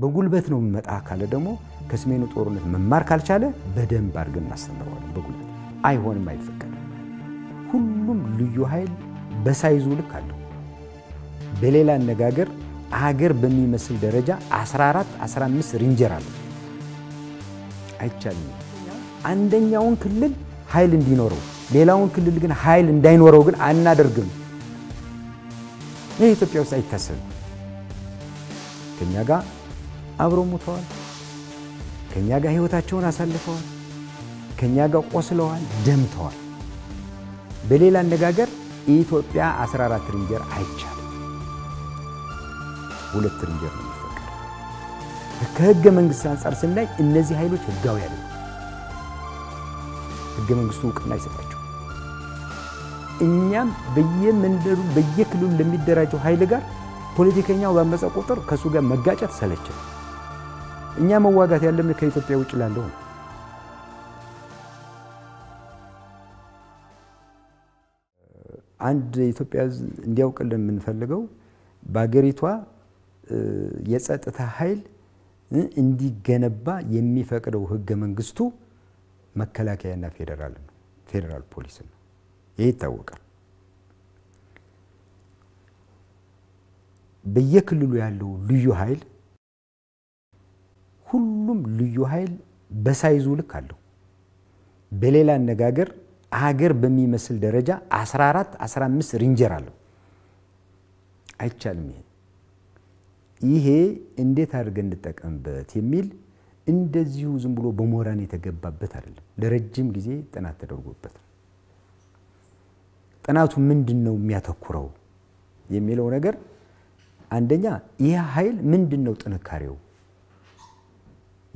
በጉልበት ነው የሚመጣ ካለ ደግሞ ከሰሜኑ ጦርነት መማር ካልቻለ በደንብ አድርገን እናስተምረዋለን። በጉልበት አይሆንም፣ አይፈቀድም። ሁሉም ልዩ ኃይል በሳይዙ ልክ አለው። በሌላ አነጋገር አገር በሚመስል ደረጃ 14 15 ሪንጀር አለ። አይቻልም። አንደኛውን ክልል ኃይል እንዲኖረው ሌላውን ክልል ግን ኃይል እንዳይኖረው ግን አናደርግም። ይህ ኢትዮጵያ ውስጥ አይታሰብም። ከኛ ጋር አብረው ሙተዋል። ከእኛ ጋር ሕይወታቸውን አሳልፈዋል። ከእኛ ጋር ቆስለዋል፣ ደምተዋል። በሌላ አነጋገር ኢትዮጵያ 14 ሪንጀር አይቻልም። ሁለት ሪንጀር ነው የሚፈቀደው። ከህገ መንግስት አንጻር ስናይ እነዚህ ኃይሎች ህጋዊ አይደሉም። ህገ መንግስቱ እውቅና አይሰጣቸው። እኛም በየመንደሩ በየክልሉ ለሚደራጀው ኃይል ጋር ፖለቲከኛው ባመፀ ቁጥር ከእሱ ጋር መጋጨት ሰለቸን። እኛ መዋጋት ያለብን ከኢትዮጵያ ውጭ ላለው ነው። አንድ ኢትዮጵያ እንዲያውቅልን የምንፈልገው በአገሪቷ የጸጥታ ኃይል እንዲገነባ የሚፈቅደው ህገ መንግስቱ መከላከያና ፌዴራል ነው፣ ፌዴራል ፖሊስ ነው። ይህ ይታወቃል። በየክልሉ ያለው ልዩ ኃይል ሁሉም ልዩ ኃይል በሳይዙ ልክ አለው። በሌላ አነጋገር ሀገር በሚመስል ደረጃ 14 15 ሪንጀር አለው። አይቻልም። ይሄ ይሄ እንዴት አድርገን እንጠቀምበት የሚል እንደዚሁ ዝም ብሎ በሞራን የተገባበት አይደለም። ለረጅም ጊዜ ጥናት ተደርጎበት ጥናቱ ምንድን ነው የሚያተኩረው የሚለው ነገር አንደኛ ይህ ኃይል ምንድን ነው ጥንካሬው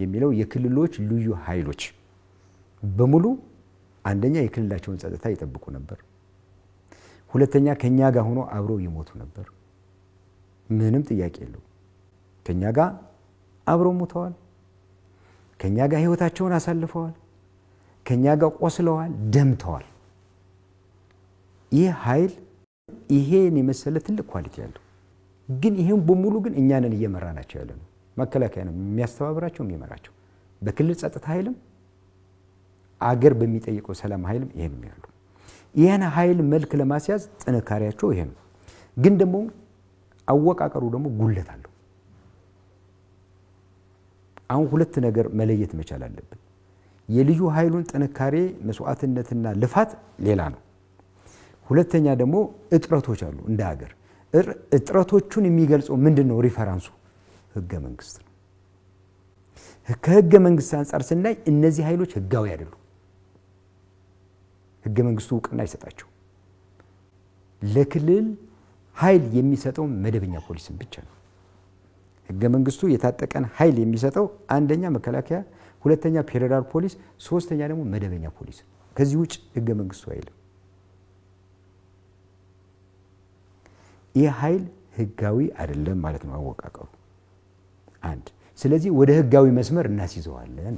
የሚለው የክልሎች ልዩ ኃይሎች በሙሉ አንደኛ የክልላቸውን ጸጥታ ይጠብቁ ነበር። ሁለተኛ ከኛ ጋር ሆኖ አብረው ይሞቱ ነበር። ምንም ጥያቄ የለው። ከኛ ጋር አብረው ሞተዋል። ከኛ ጋር ህይወታቸውን አሳልፈዋል። ከኛ ጋር ቆስለዋል፣ ደምተዋል። ይህ ኃይል ይሄን የመሰለ ትልቅ ኳሊቲ ያለው ግን ይህም በሙሉ ግን እኛንን እየመራ ናቸው ያለ ነው። መከላከያ ነው የሚያስተባብራቸው የሚመራቸው። በክልል ጸጥታ ኃይልም አገር በሚጠይቀው ሰላም ኃይልም ይሄን የሚያሉ ይህን ኃይል መልክ ለማስያዝ ጥንካሬያቸው ይሄ ነው። ግን ደግሞ አወቃቀሩ ደግሞ ጉለት አለው። አሁን ሁለት ነገር መለየት መቻል አለብን። የልዩ ኃይሉን ጥንካሬ መስዋዕትነትና ልፋት ሌላ ነው። ሁለተኛ ደግሞ እጥረቶች አሉ። እንደ ሀገር እጥረቶቹን የሚገልጸው ምንድን ነው? ሪፈራንሱ ህገ መንግስት ነው። ከህገ መንግስት አንጻር ስናይ እነዚህ ኃይሎች ህጋዊ አይደሉም። ህገ መንግስቱ እውቅና አይሰጣቸው። ለክልል ኃይል የሚሰጠው መደበኛ ፖሊስን ብቻ ነው። ህገ መንግስቱ የታጠቀን ኃይል የሚሰጠው አንደኛ መከላከያ፣ ሁለተኛ ፌዴራል ፖሊስ፣ ሶስተኛ ደግሞ መደበኛ ፖሊስ። ከዚህ ውጭ ህገ መንግስቱ አይልም። ይህ ኃይል ህጋዊ አይደለም ማለት ነው አወቃቀሩ። አንድ ስለዚህ ወደ ህጋዊ መስመር እናስይዘዋለን።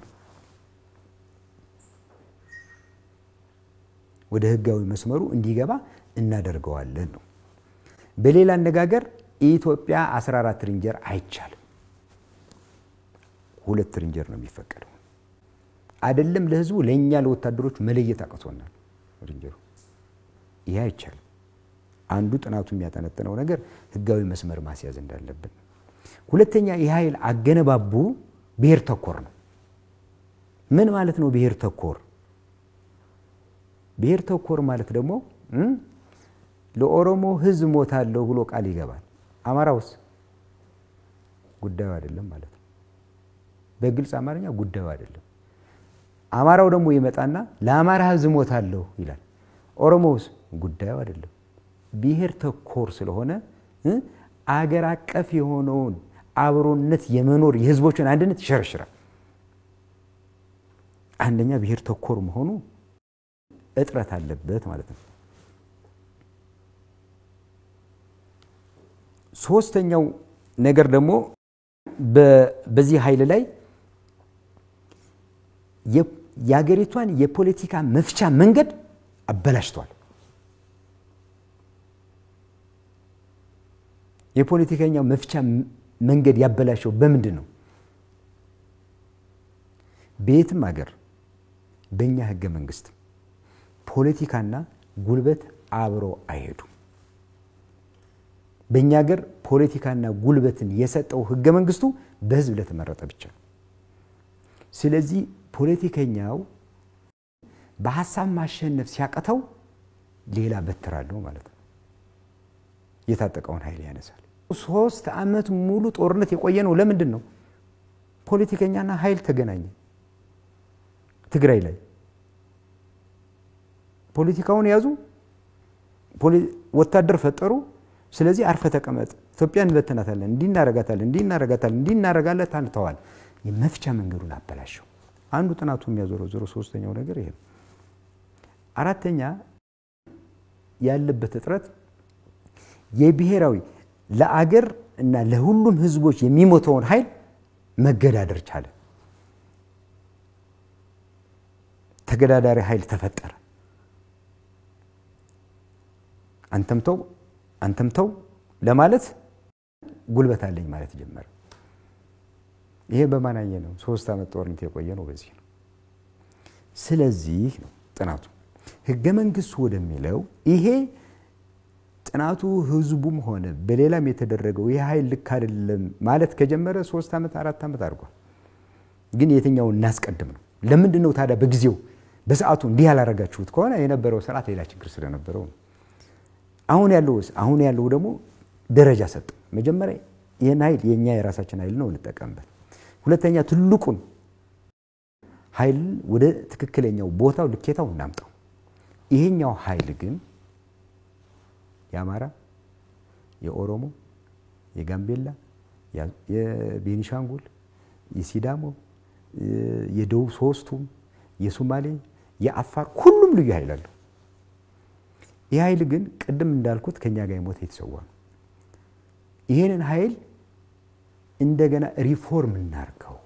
ወደ ህጋዊ መስመሩ እንዲገባ እናደርገዋለን ነው። በሌላ አነጋገር ኢትዮጵያ 14 ሪንጀር አይቻልም። ሁለት ሪንጀር ነው የሚፈቀደው። አይደለም ለህዝቡ፣ ለእኛ ለወታደሮች መለየት አቅቶናል ሪንጀሩ። ይሄ አይቻልም። አንዱ ጥናቱ የሚያጠነጥነው ነገር ህጋዊ መስመር ማስያዝ እንዳለብን ሁለተኛ የኃይል አገነባቡ ብሔር ተኮር ነው። ምን ማለት ነው? ብሔር ተኮር ብሔር ተኮር ማለት ደግሞ ለኦሮሞ ሞታ ሞታለሁ ብሎ ቃል ይገባል። አማራውስ ጉዳዩ አይደለም ማለት ነው። በግልጽ አማርኛ ጉዳዩ አይደለም። አማራው ደግሞ ይመጣና ለአማራ ሞታ ሞታለሁ ይላል። ኦሮሞውስ ጉዳዩ አይደለም። ብሔር ተኮር ስለሆነ አገር አቀፍ የሆነውን አብሮነት የመኖር የህዝቦችን አንድነት ይሸረሽራል። አንደኛ ብሔር ተኮር መሆኑ እጥረት አለበት ማለት ነው። ሶስተኛው ነገር ደግሞ በዚህ ኃይል ላይ የአገሪቷን የፖለቲካ መፍቻ መንገድ አበላሽቷል። የፖለቲከኛው መፍቻ መንገድ ያበላሸው በምንድን ነው? በየትም አገር በእኛ ህገ መንግስት ፖለቲካና ጉልበት አብረው አይሄዱም። በእኛ ሀገር ፖለቲካና ጉልበትን የሰጠው ህገ መንግስቱ በህዝብ ለተመረጠ ብቻ ነው። ስለዚህ ፖለቲከኛው በሀሳብ ማሸነፍ ሲያቀተው ሌላ በትራለሁ አለው ማለት ነው። የታጠቀውን ኃይል ያነሳል። ሶስት ዓመት ሙሉ ጦርነት የቆየ ነው። ለምንድን ነው? ፖለቲከኛና ኃይል ተገናኘ ትግራይ ላይ። ፖለቲካውን ያዙ፣ ወታደር ፈጠሩ። ስለዚህ አርፈ ተቀመጥ፣ ኢትዮጵያ እንበትናታለን፣ እንዲህ እናረጋታለን፣ እንዲህ እናረጋታለን፣ እንዲህ እናረጋለታል ተዋል። የመፍቻ መንገዱን አበላሸው። አንዱ ጥናቱ የሚያዞረው ሶስተኛው ነገር ይሄ አራተኛ ያለበት እጥረት የብሔራዊ ለአገር እና ለሁሉም ህዝቦች የሚሞተውን ኃይል መገዳደር ቻለ። ተገዳዳሪ ኃይል ተፈጠረ። አንተም ተው አንተም ተው ለማለት ጉልበት አለኝ ማለት ጀመረ። ይሄ በማናየ ነው። ሶስት ዓመት ጦርነት የቆየ ነው። በዚህ ነው። ስለዚህ ነው ጥናቱ ህገ መንግስቱ ወደሚለው ይሄ ጥናቱ ህዝቡም ሆነ በሌላም የተደረገው ይህ ኃይል ልክ አይደለም ማለት ከጀመረ ሶስት ዓመት አራት ዓመት አድርጓል። ግን የትኛውን እናስቀድም ነው? ለምንድን ነው ታዲያ በጊዜው በሰዓቱ እንዲህ ያላረጋችሁት ከሆነ የነበረው ስርዓት ሌላ ችግር ስለነበረው ነው። አሁን ያለው አሁን ያለው ደግሞ ደረጃ ሰጠ። መጀመሪያ ይህን ኃይል የእኛ የራሳችን ኃይል ነው እንጠቀምበት። ሁለተኛ ትልቁን ኃይል ወደ ትክክለኛው ቦታው ልኬታው እናምጣው። ይሄኛው ኃይል ግን የአማራ፣ የኦሮሞ፣ የጋምቤላ፣ የቤኒሻንጉል፣ የሲዳሞ፣ የደቡብ ሶስቱም፣ የሶማሌ፣ የአፋር ሁሉም ልዩ ኃይል አለው። ይህ ኃይል ግን ቅድም እንዳልኩት ከኛ ጋር የሞተ የተሰዋ ነው። ይህንን ኃይል እንደገና ሪፎርም እናርገው፣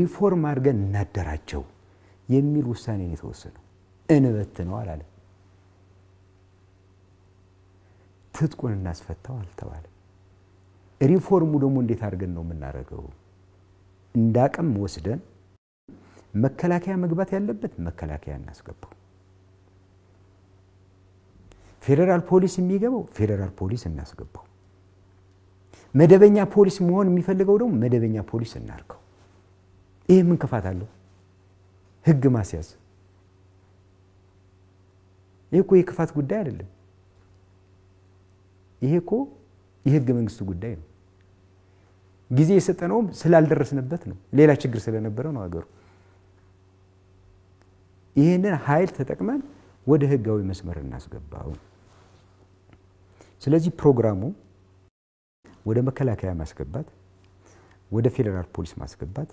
ሪፎርም አድርገን እናደራጀው የሚል ውሳኔን የተወሰነው እንበትነው አላለም። ትጥቁን እናስፈታው አልተባለም። ሪፎርሙ ደግሞ እንዴት አድርገን ነው የምናደርገው? እንዳቅም ወስደን መከላከያ መግባት ያለበት መከላከያ እናስገባው፣ ፌዴራል ፖሊስ የሚገባው ፌዴራል ፖሊስ እናስገባው፣ መደበኛ ፖሊስ መሆን የሚፈልገው ደግሞ መደበኛ ፖሊስ እናርከው። ይህ ምን ክፋት አለው? ህግ ማስያዝ ይህ እኮ የክፋት ጉዳይ አይደለም። ይሄ እኮ የህገ መንግስቱ ጉዳይ ነው። ጊዜ የሰጠነው ስላልደረስንበት ነው። ሌላ ችግር ስለነበረ ነው ሀገሩ። ይህንን ኃይል ተጠቅመን ወደ ህጋዊ መስመር እናስገባው። ስለዚህ ፕሮግራሙ ወደ መከላከያ ማስገባት፣ ወደ ፌዴራል ፖሊስ ማስገባት፣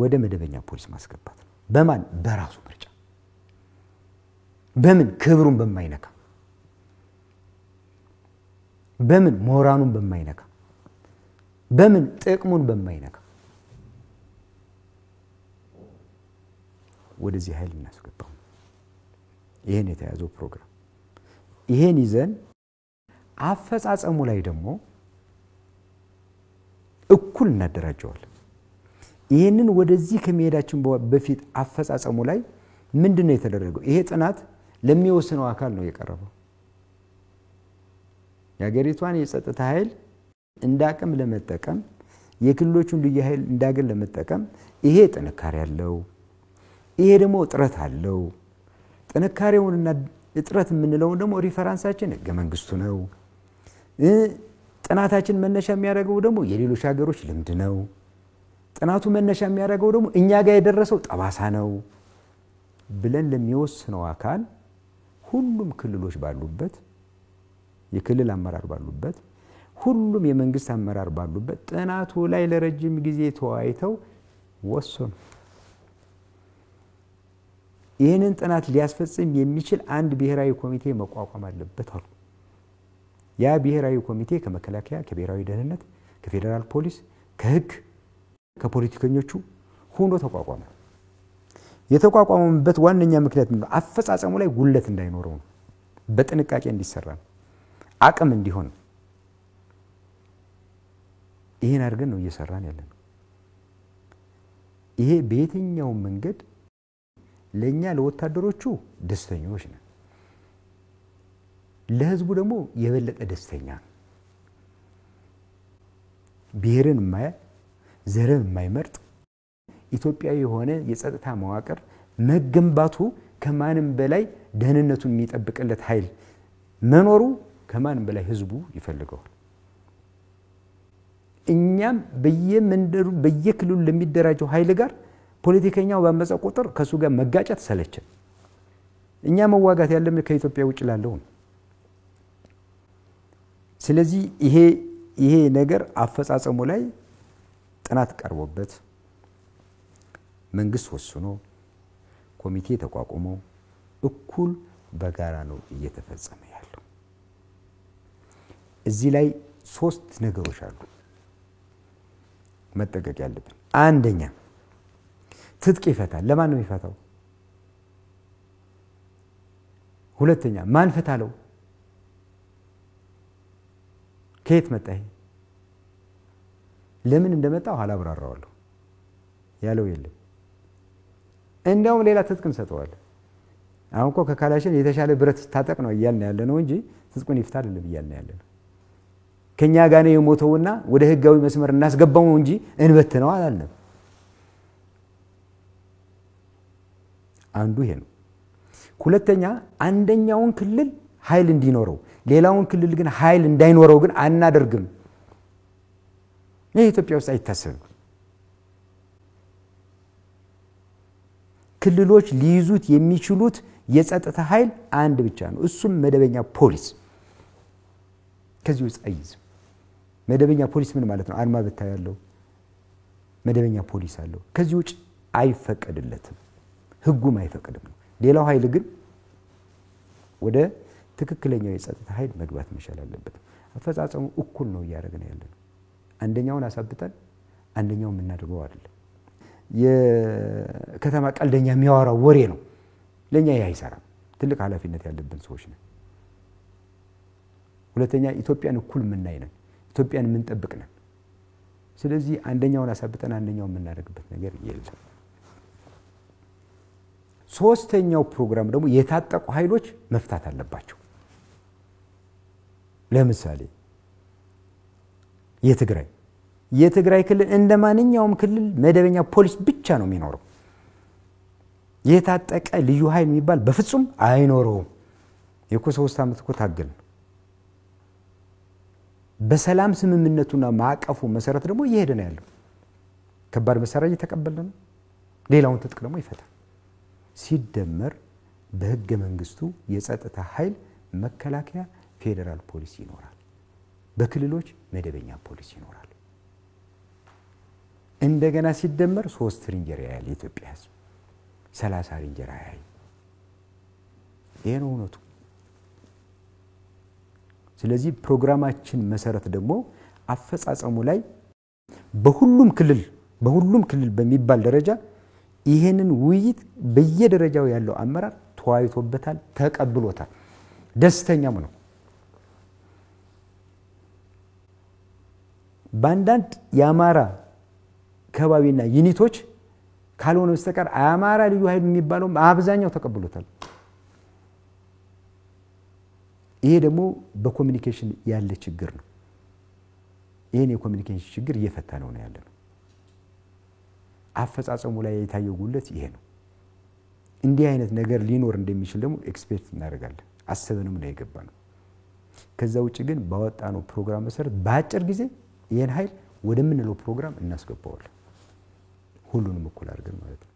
ወደ መደበኛ ፖሊስ ማስገባት ነው። በማን በራሱ ምርጫ፣ በምን ክብሩን በማይነካ በምን ሞራኑን በማይነካ በምን ጥቅሙን በማይነካ ወደዚህ ኃይል እናስገባው። ይህን የተያዘው ፕሮግራም ይህን ይዘን አፈጻጸሙ ላይ ደግሞ እኩል እናደራጀዋለን። ይህንን ወደዚህ ከመሄዳችን በፊት አፈጻጸሙ ላይ ምንድን ነው የተደረገው? ይሄ ጥናት ለሚወስነው አካል ነው የቀረበው። የሀገሪቷን የጸጥታ ኃይል እንደ አቅም ለመጠቀም የክልሎቹን ልዩ ኃይል እንዳገር ለመጠቀም ይሄ ጥንካሬ አለው፣ ይሄ ደግሞ እጥረት አለው። ጥንካሬውንና እጥረት የምንለውን ደግሞ ሪፈራንሳችን ህገ መንግስቱ ነው። ጥናታችን መነሻ የሚያደርገው ደግሞ የሌሎች ሀገሮች ልምድ ነው። ጥናቱ መነሻ የሚያደርገው ደግሞ እኛ ጋር የደረሰው ጠባሳ ነው ብለን ለሚወስነው አካል ሁሉም ክልሎች ባሉበት የክልል አመራር ባሉበት ሁሉም የመንግስት አመራር ባሉበት ጥናቱ ላይ ለረጅም ጊዜ ተወያይተው ወሰኑ። ይህንን ጥናት ሊያስፈጽም የሚችል አንድ ብሔራዊ ኮሚቴ መቋቋም አለበት አሉ። ያ ብሔራዊ ኮሚቴ ከመከላከያ፣ ከብሔራዊ ደህንነት፣ ከፌዴራል ፖሊስ፣ ከህግ፣ ከፖለቲከኞቹ ሁኖ ተቋቋመ። የተቋቋመበት ዋነኛ ምክንያት አፈጻጸሙ ላይ ጉለት እንዳይኖረው ነው፣ በጥንቃቄ እንዲሰራ ነው። አቅም እንዲሆን ይህን አድርገን ነው እየሰራን ያለ ነው። ይሄ በየትኛው መንገድ ለእኛ ለወታደሮቹ ደስተኞች ነን፣ ለህዝቡ ደግሞ የበለጠ ደስተኛ ነው። ብሔርን የማያ ዘርን የማይመርጥ ኢትዮጵያዊ የሆነ የጸጥታ መዋቅር መገንባቱ ከማንም በላይ ደህንነቱን የሚጠብቅለት ኃይል መኖሩ ከማንም በላይ ህዝቡ ይፈልገዋል። እኛም በየመንደሩ በየክልሉ ለሚደራጀው ኃይል ጋር ፖለቲከኛው ባመፀ ቁጥር ከእሱ ጋር መጋጨት ሰለችን። እኛ መዋጋት ያለምን ከኢትዮጵያ ውጭ ላለው ነው። ስለዚህ ይሄ ይሄ ነገር አፈጻጸሙ ላይ ጥናት ቀርቦበት መንግስት ወስኖ ኮሚቴ ተቋቁሞ እኩል በጋራ ነው እየተፈጸመ እዚህ ላይ ሶስት ነገሮች አሉ መጠቀቅ ያለብን። አንደኛ ትጥቅ ይፈታል። ለማን ነው የሚፈታው? ሁለተኛ ማን ፈታለው? ከየት መጣ? ለምን እንደመጣ ኋላ አብራራዋለሁ። ያለው የለም። እንዲያውም ሌላ ትጥቅ እንሰጠዋለን። አሁን እኮ ከካላሽን የተሻለ ብረት ታጠቅ ነው እያልን ያለ ነው እንጂ ትጥቁን ይፍታል አይደለም ያለ ነው። ከእኛ ጋር የሞተውና ወደ ህጋዊ መስመር እናስገባው እንጂ እንበት ነው አላለም። አንዱ ይሄ ነው። ሁለተኛ አንደኛውን ክልል ኃይል እንዲኖረው ሌላውን ክልል ግን ኃይል እንዳይኖረው ግን አናደርግም። ይህ ኢትዮጵያ ውስጥ አይታሰብም። ክልሎች ሊይዙት የሚችሉት የጸጥታ ኃይል አንድ ብቻ ነው፣ እሱም መደበኛ ፖሊስ። ከዚህ ውስጥ አይይዝም። መደበኛ ፖሊስ ምን ማለት ነው? አድማ ብታ ያለው መደበኛ ፖሊስ አለው። ከዚህ ውጭ አይፈቀድለትም፣ ህጉም አይፈቅድም ነው። ሌላው ኃይል ግን ወደ ትክክለኛው የጸጥታ ኃይል መግባት መቻል አለበት። አፈጻጸሙ እኩል ነው እያደረግን ያለ ነው። አንደኛውን አሳብጠን አንደኛው የምናደርገው አይደለም። የከተማ ቀልደኛ የሚያወራው ወሬ ነው። ለእኛ ይህ አይሰራም። ትልቅ ኃላፊነት ያለብን ሰዎች ነን። ሁለተኛ ኢትዮጵያን እኩል የምናይ ነን። ኢትዮጵያን የምንጠብቅ ነን። ስለዚህ አንደኛውን አሳብጠን አንደኛውን የምናደርግበት ነገር የለም። ሶስተኛው ፕሮግራም ደግሞ የታጠቁ ኃይሎች መፍታት አለባቸው። ለምሳሌ የትግራይ የትግራይ ክልል እንደ ማንኛውም ክልል መደበኛ ፖሊስ ብቻ ነው የሚኖረው። የታጠቀ ልዩ ኃይል የሚባል በፍጹም አይኖረውም። የኮ ሶስት ዓመት እኮ ታገልን። በሰላም ስምምነቱና ማዕቀፉ መሰረት ደግሞ እየሄደ ነው ያለው። ከባድ መሳሪያ እየተቀበለ ነው። ሌላውን ትጥቅ ደግሞ ይፈታል። ሲደመር በህገ መንግስቱ የጸጥታ ኃይል መከላከያ፣ ፌዴራል ፖሊስ ይኖራል። በክልሎች መደበኛ ፖሊስ ይኖራል። እንደገና ሲደመር ሶስት ሪንጀር ያያል የኢትዮጵያ ህዝብ ሰላሳ ሪንጀር አያይ። ይሄ ነው እውነቱ። ስለዚህ ፕሮግራማችን መሰረት ደግሞ አፈጻጸሙ ላይ በሁሉም ክልል በሁሉም ክልል በሚባል ደረጃ ይሄንን ውይይት በየደረጃው ያለው አመራር ተወያይቶበታል፣ ተቀብሎታል፣ ደስተኛም ነው። በአንዳንድ የአማራ ከባቢና ዩኒቶች ካልሆነ በስተቀር አማራ ልዩ ኃይል የሚባለውም አብዛኛው ተቀብሎታል። ይሄ ደግሞ በኮሚኒኬሽን ያለ ችግር ነው። ይህን የኮሚኒኬሽን ችግር እየፈታ ነው ነው ያለ ነው። አፈጻጸሙ ላይ የታየው ጉለት ይሄ ነው። እንዲህ አይነት ነገር ሊኖር እንደሚችል ደግሞ ኤክስፔክት እናደርጋለን። አሰብንም ነው የገባ ነው። ከዛ ውጭ ግን ነው ፕሮግራም መሰረት በአጭር ጊዜ ይህን ኃይል ወደምንለው ፕሮግራም እናስገባዋለን። ሁሉንም እኩል አድርገን ማለት ነው።